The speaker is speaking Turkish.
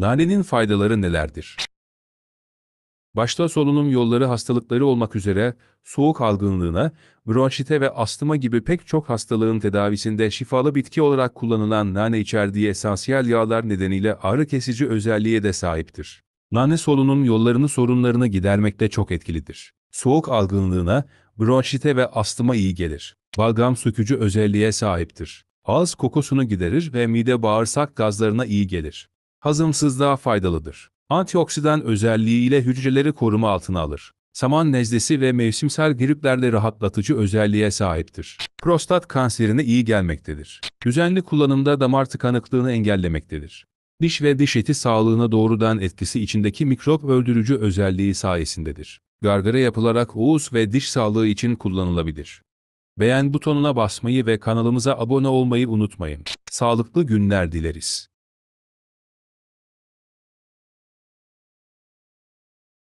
Nanenin faydaları nelerdir? Başta solunum yolları hastalıkları olmak üzere soğuk algınlığına, bronşite ve astıma gibi pek çok hastalığın tedavisinde şifalı bitki olarak kullanılan nane içerdiği esansiyel yağlar nedeniyle ağrı kesici özelliğe de sahiptir. Nane solunum yollarını sorunlarını gidermekte çok etkilidir. Soğuk algınlığına, bronşite ve astıma iyi gelir. Balgam sökücü özelliğe sahiptir. Ağız kokusunu giderir ve mide bağırsak gazlarına iyi gelir hazımsızlığa faydalıdır. Antioksidan özelliğiyle hücreleri koruma altına alır. Saman nezlesi ve mevsimsel griplerle rahatlatıcı özelliğe sahiptir. Prostat kanserine iyi gelmektedir. Düzenli kullanımda damar tıkanıklığını engellemektedir. Diş ve diş eti sağlığına doğrudan etkisi içindeki mikrop öldürücü özelliği sayesindedir. Gargara yapılarak uğuz ve diş sağlığı için kullanılabilir. Beğen butonuna basmayı ve kanalımıza abone olmayı unutmayın. Sağlıklı günler dileriz.